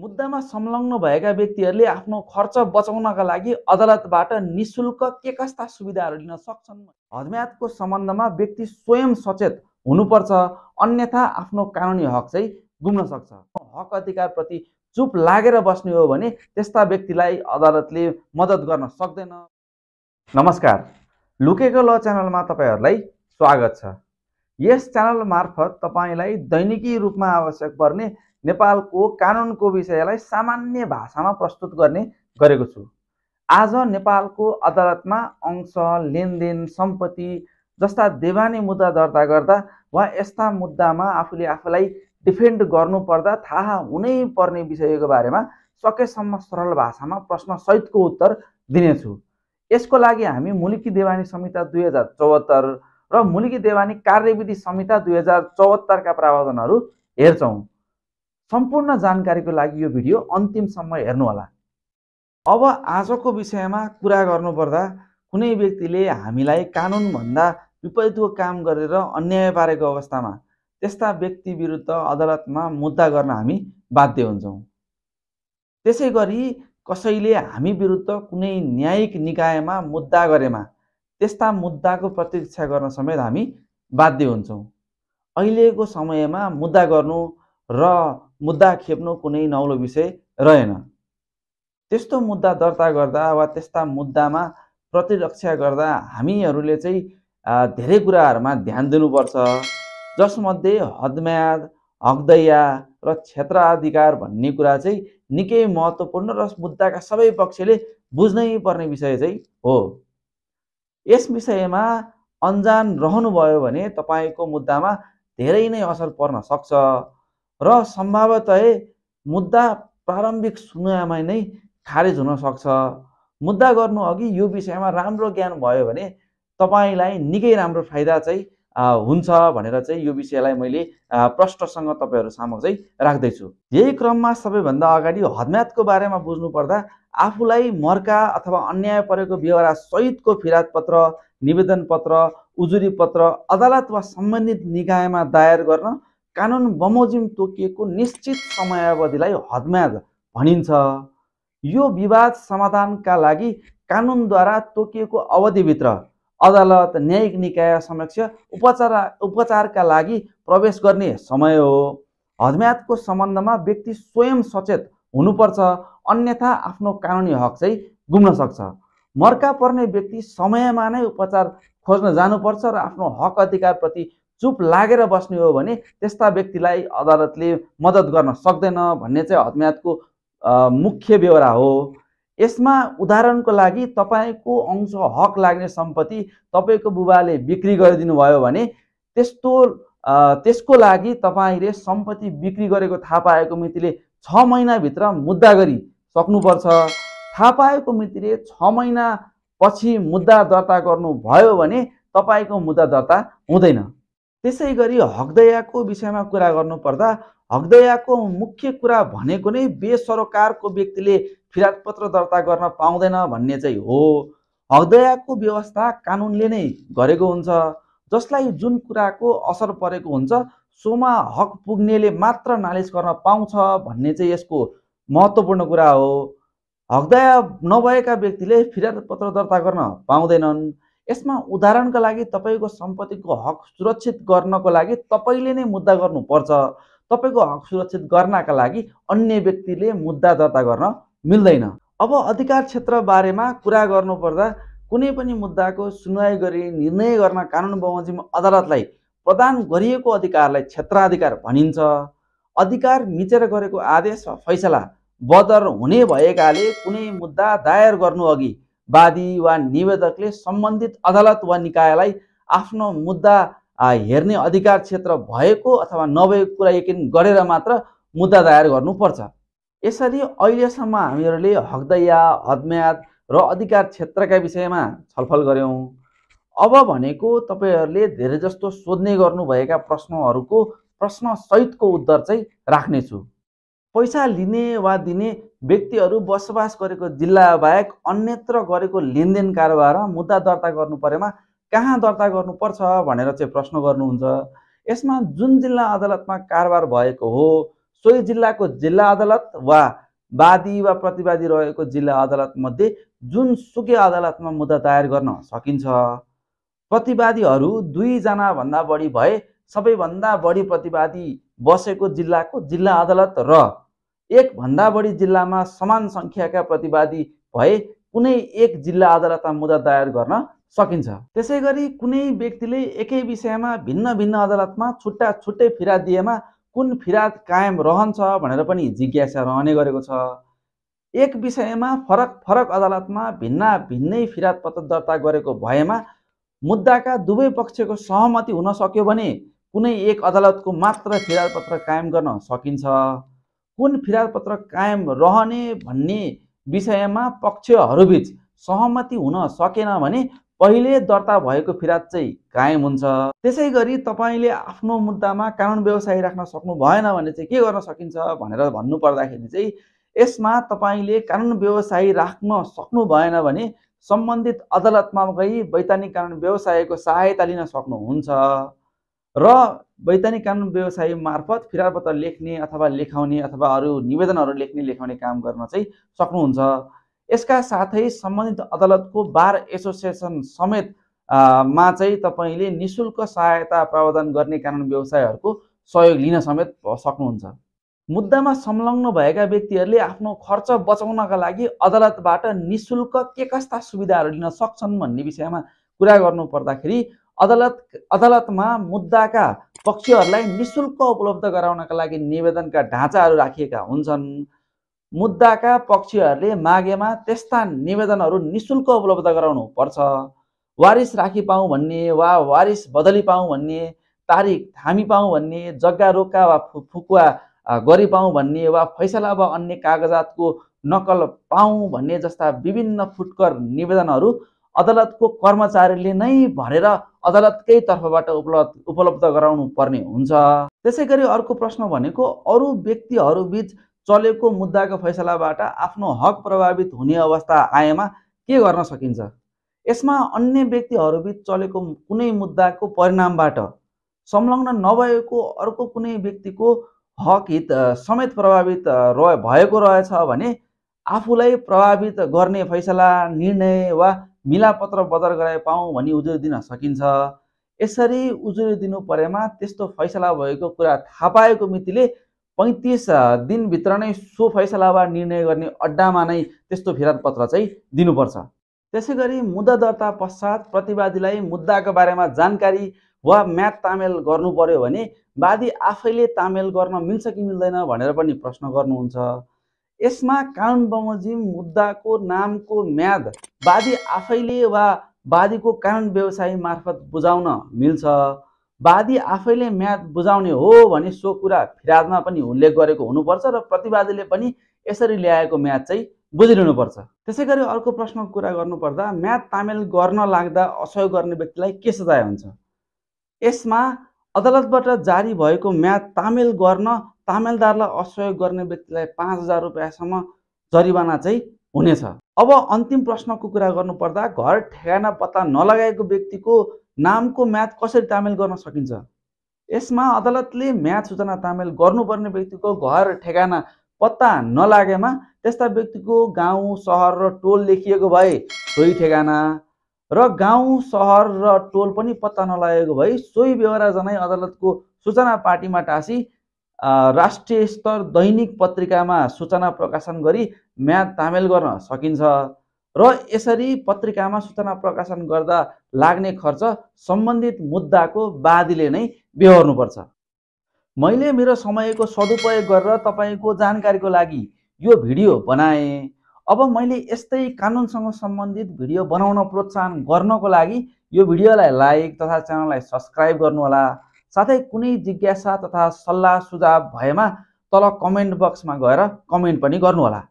मुद्दामा संलग्न भएका व्यक्तिहरूले आफ्नो खर्च बचाउनका लागि अदालतबाट निशुल्क के कस्ता सुविधाहरू लिन सक्छन् हजम्यातको सम्बन्धमा व्यक्ति स्वयं सचेत हुनुपर्छ अन्यथा आफ्नो कानुनी हक चाहिँ गुम्न सक्छ हक अधिकारप्रति चुप लागेर बस्ने हो भने त्यस्ता व्यक्तिलाई अदालतले मद्दत गर्न सक्दैन नमस्कार लुकेको ल च्यानलमा तपाईँहरूलाई स्वागत छ यस च्यानल मार्फत तपाईँलाई दैनिकी रूपमा आवश्यक पर्ने नेपालको कानुनको विषयलाई सामान्य भाषामा प्रस्तुत गर्ने गरेको छु आज नेपालको अदालतमा अंश लेनदेन सम्पत्ति जस्ता देवानी मुद्दा दर्ता गर्दा वा यस्ता मुद्दामा आफूले आफूलाई डिफेन्ड गर्नुपर्दा थाहा हुनै पर्ने विषयको बारेमा सकेसम्म सरल भाषामा प्रश्नसहितको उत्तर दिनेछु यसको लागि हामी मुलुकी देवानी संहिता दुई हजार चौहत्तर र मुलुकी देवानी कार्यविधि संहिता दुई हजार चौहत्तरका प्रावधानहरू हेर्छौँ सम्पूर्ण जानकारीको लागि यो भिडियो अन्तिमसम्म हेर्नुहोला अब आजको विषयमा कुरा गर्नुपर्दा कुनै व्यक्तिले हामीलाई कानुनभन्दा विपरीतको काम गरेर अन्याय पारेको अवस्थामा त्यस्ता व्यक्ति विरुद्ध अदालतमा मुद्दा गर्न हामी बाध्य हुन्छौँ त्यसै गरी कसैले हामी विरुद्ध कुनै न्यायिक निकायमा मुद्दा गरेमा त्यस्ता मुद्दाको प्रतीक्षा गर्न समेत हामी बाध्य हुन्छौँ अहिलेको समयमा मुद्दा गर्नु र मुद्दा खेप्नु कुनै नौलो विषय रहेन त्यस्तो मुद्दा दर्ता गर्दा वा त्यस्ता मुद्दामा प्रतिरक्षा गर्दा हामीहरूले चाहिँ धेरै कुराहरूमा ध्यान दिनुपर्छ जसमध्ये हदम्याद हकदैया र क्षेत्राधिकार भन्ने कुरा चाहिँ निकै महत्त्वपूर्ण र मुद्दाका सबै पक्षले बुझ्नै पर्ने विषय चाहिँ हो यस विषयमा अन्जान रहनुभयो भने तपाईँको मुद्दामा धेरै नै असर पर्न सक्छ र सम्भावत मुद्दा प्रारम्भिक समयमा नै खारेज हुन सक्छ मुद्दा गर्नु अघि यो विषयमा राम्रो ज्ञान भयो भने तपाईँलाई निकै राम्रो फाइदा चाहिँ हुन्छ भनेर चाहिँ यो विषयलाई मैले प्रष्टसँग तपाईँहरू सामु चाहिँ राख्दैछु यही क्रममा सबैभन्दा अगाडि हदम्यातको बारेमा बुझ्नुपर्दा आफूलाई मर्का अथवा अन्याय परेको व्यवहार सहितको पत्र निवेदन पत्र उजुरी पत्र अदालत वा सम्बन्धित निकायमा दायर गर्न कानुन बमोजिम तोकिएको निश्चित समयावधिलाई हदम्याद भनिन्छ यो विवाद समाधानका लागि कानुनद्वारा तोकिएको अवधिभित्र अदालत न्यायिक निकाय समक्ष उपचार उपचारका लागि प्रवेश गर्ने समय हो हदम्यादको सम्बन्धमा व्यक्ति स्वयं सचेत हुनुपर्छ अन्यथा आफ्नो कानुनी हक चाहिँ गुम्न सक्छ मर्का पर्ने व्यक्ति समयमा नै उपचार खोज्न जानुपर्छ र आफ्नो हक अधिकारप्रति चुप लागेर बस्ने हो भने त्यस्ता व्यक्तिलाई अदालतले मद्दत गर्न सक्दैन भन्ने चाहिँ हतम्यातको मुख्य बेहोरा हो यसमा उदाहरणको लागि तपाईँको अंश हक लाग्ने सम्पत्ति तपाईँको बुबाले बिक्री गरिदिनु भयो भने त्यस्तो त्यसको लागि तपाईँले सम्पत्ति बिक्री गरेको थाहा पाएको मितिले छ महिनाभित्र मुद्दा गरी सक्नुपर्छ थाहा पाएको मितिले छ महिनापछि मुद्दा दर्ता गर्नुभयो भने तपाईँको मुद्दा दर्ता हुँदैन त्यसै गरी हकदयाको विषयमा कुरा गर्नुपर्दा हकदयाको मुख्य कुरा भनेको नै बेसरोकारको व्यक्तिले पत्र दर्ता गर्न पाउँदैन भन्ने चाहिँ हो हकदयाको व्यवस्था कानुनले नै गरेको हुन्छ जसलाई जुन कुराको असर परेको हुन्छ सोमा हक पुग्नेले मात्र नालिस गर्न पाउँछ भन्ने चाहिँ यसको महत्त्वपूर्ण कुरा हो हकदया नभएका व्यक्तिले पत्र दर्ता गर्न पाउँदैनन् यसमा उदाहरणका लागि तपाईँको सम्पत्तिको हक सुरक्षित गर्नको लागि तपाईँले नै मुद्दा गर्नुपर्छ तपाईँको हक सुरक्षित गर्नका लागि अन्य व्यक्तिले मुद्दा दर्ता गर्न मिल्दैन अब अधिकार क्षेत्र बारेमा कुरा गर्नुपर्दा कुनै पनि मुद्दाको सुनवाई गरी निर्णय गर्न कानुन बमोजिम अदालतलाई प्रदान गरिएको अधिकारलाई क्षेत्राधिकार भनिन्छ अधिकार मिचेर गरेको आदेश वा फैसला बदर हुने भएकाले कुनै मुद्दा दायर गर्नु अघि वादी वा निवेदकले सम्बन्धित अदालत वा निकायलाई आफ्नो मुद्दा हेर्ने अधिकार क्षेत्र भएको अथवा नभएको कुरा यकिन गरेर मात्र मुद्दा दायर गर्नुपर्छ यसरी अहिलेसम्म हामीहरूले हकदैया हदम्याद र अधिकार क्षेत्रका विषयमा छलफल गऱ्यौँ अब भनेको तपाईँहरूले धेरै जस्तो सोध्ने गर्नुभएका प्रश्नहरूको प्रश्नसहितको उत्तर चाहिँ राख्नेछु पैसा लिने वा दिने व्यक्तिहरू बसोबास गरेको जिल्ला बाहेक अन्यत्र गरेको लेनदेन कारोबार मुद्दा दर्ता गर्नु परेमा कहाँ दर्ता गर्नुपर्छ भनेर चाहिँ प्रश्न गर्नुहुन्छ यसमा जुन जिल्ला अदालतमा कारोबार भएको हो सोही जिल्लाको जिल्ला अदालत वा वादी वा प्रतिवादी रहेको जिल्ला अदालत मध्ये जुन सुके अदालतमा मुद्दा दायर गर्न सकिन्छ प्रतिवादीहरू भन्दा बढी भए सबैभन्दा बढी प्रतिवादी बसेको जिल्लाको जिल्ला अदालत र एकभन्दा बढी जिल्लामा समान सङ्ख्याका प्रतिवादी भए कुनै एक जिल्ला अदालतमा मुद्दा दायर गर्न सकिन्छ त्यसै गरी कुनै व्यक्तिले एकै विषयमा भिन्न भिन्न अदालतमा छुट्टा छुट्टै फिराद दिएमा कुन फिराद कायम रहन्छ भनेर पनि जिज्ञासा रहने गरेको छ एक विषयमा फरक फरक अदालतमा भिन्न भिन्नै फिराद पत्र दर्ता गरेको भएमा मुद्दाका दुवै पक्षको सहमति हुन सक्यो भने कुनै एक अदालतको मात्र फिराद पत्र कायम गर्न सकिन्छ कुन फिराद पत्र कायम रहने भन्ने विषयमा पक्षहरूबिच सहमति हुन सकेन भने पहिले दर्ता भएको फिराद चाहिँ कायम हुन्छ त्यसै गरी तपाईँले आफ्नो मुद्दामा कानुन व्यवसाय राख्न सक्नु भएन भने चाहिँ के गर्न सकिन्छ भनेर भन्नु पर्दाखेरि चाहिँ यसमा तपाईँले कानुन व्यवसाय राख्न सक्नु भएन भने सम्बन्धित अदालतमा गई वैधानिक कानुन व्यवसायको सहायता लिन सक्नुहुन्छ र वैधानिक कानुन व्यवसाय मार्फत फिरापत्र लेख्ने अथवा लेखाउने अथवा अरू निवेदनहरू लेख्ने लेखाउने काम गर्न चाहिँ सक्नुहुन्छ यसका साथै सम्बन्धित अदालतको बार एसोसिएसन समेत मा चाहिँ तपाईँले निशुल्क सहायता प्रावधान गर्ने कानुन व्यवसायहरूको सहयोग लिन समेत सक्नुहुन्छ मुद्दामा संलग्न भएका व्यक्तिहरूले आफ्नो खर्च बचाउनका लागि अदालतबाट निशुल्क के कस्ता सुविधाहरू लिन सक्छन् भन्ने विषयमा कुरा गर्नु पर्दाखेरि अदालत अदालतमा मुद्दाका पक्षहरूलाई निशुल्क उपलब्ध गराउनका लागि निवेदनका ढाँचाहरू राखिएका हुन्छन् मुद्दाका पक्षहरूले मागेमा त्यस्ता निवेदनहरू निशुल्क उपलब्ध गराउनु पर्छ वारिस राखी पाऊँ भन्ने वा वारिस बदली पाऊँ भन्ने तारिक थामी पाऊँ भन्ने जग्गा रोका वा फु फुकुवा गरी पाऊँ भन्ने वा फैसला वा अन्य कागजातको नकल पाऊँ भन्ने जस्ता विभिन्न फुटकर निवेदनहरू अदालतको कर्मचारीले नै भनेर अदालतकै तर्फबाट उपलब्ध उपलब्ध गराउनु पर्ने हुन्छ त्यसै गरी अर्को प्रश्न भनेको अरू व्यक्तिहरूबिच चलेको मुद्दाको फैसलाबाट आफ्नो हक प्रभावित हुने अवस्था आएमा के गर्न सकिन्छ यसमा अन्य व्यक्तिहरूबिच चलेको कुनै मुद्दाको परिणामबाट संलग्न नभएको अर्को कुनै व्यक्तिको हक हित समेत प्रभावित रह भएको रहेछ भने आफूलाई प्रभावित गर्ने फैसला निर्णय वा मिलापत्र बदर गराए पाऊँ भनी उजुरी दिन सकिन्छ यसरी उजुरी दिनु परेमा त्यस्तो फैसला भएको कुरा थाहा पाएको मितिले पैँतिस दिनभित्र नै सो फैसला वा निर्णय गर्ने अड्डामा नै त्यस्तो फिरात पत्र चाहिँ दिनुपर्छ त्यसै गरी मुद्दा दर्ता पश्चात प्रतिवादीलाई मुद्दाको बारेमा जानकारी वा म्याथ तामेल गर्नु पर्यो भने वादी आफैले तामेल गर्न मिल्छ कि मिल्दैन भनेर पनि प्रश्न गर्नुहुन्छ यसमा कानुन बमोजिम मुद्दाको नामको म्याद वादी आफैले वा वादीको कानुन व्यवसाय मार्फत बुझाउन मिल्छ वादी आफैले म्याद बुझाउने हो भने सो कुरा फिरादमा पनि उल्लेख गरेको हुनुपर्छ र प्रतिवादीले पनि यसरी ल्याएको म्याद चाहिँ बुझिरहनुपर्छ त्यसै गरी अर्को प्रश्नको कुरा गर्नुपर्दा म्याद तामेल गर्न लाग्दा असहयोग गर्ने व्यक्तिलाई के सजाय हुन्छ यसमा अदालतबाट जारी भएको म्याद तामेल गर्न तामेलदारलाई असहयोग गर्ने व्यक्तिलाई पाँच हजार रुपियाँसम्म जरिवाना चाहिँ हुनेछ अब अन्तिम प्रश्नको कुरा गर्नुपर्दा घर ठेगाना पत्ता नलगाएको व्यक्तिको नामको म्याद कसरी तामेल गर्न सकिन्छ यसमा अदालतले म्याद सूचना तामेल गर्नुपर्ने व्यक्तिको घर ठेगाना पत्ता नलागेमा त्यस्ता व्यक्तिको गाउँ सहर र टोल लेखिएको भए सोही ठेगाना र गाउँ सहर र टोल पनि पत्ता नलागेको भई सोही बेहोरा जनै अदालतको सूचना पार्टीमा टाँसी राष्ट्रिय स्तर दैनिक पत्रिकामा सूचना प्रकाशन गरी म्याद तामेल गर्न सकिन्छ र यसरी पत्रिकामा सूचना प्रकाशन गर्दा लाग्ने खर्च सम्बन्धित मुद्दाको वादीले नै बेहोर्नुपर्छ मैले मेरो समयको सदुपयोग गरेर तपाईँको जानकारीको लागि यो भिडियो बनाएँ अब मैले यस्तै कानुनसँग सम्बन्धित भिडियो बनाउन प्रोत्साहन गर्नको लागि यो भिडियोलाई लाइक तथा च्यानललाई सब्सक्राइब गर्नुहोला साथै कुनै जिज्ञासा तथा सल्लाह सुझाव भएमा तल कमेन्ट बक्समा गएर कमेन्ट पनि गर्नुहोला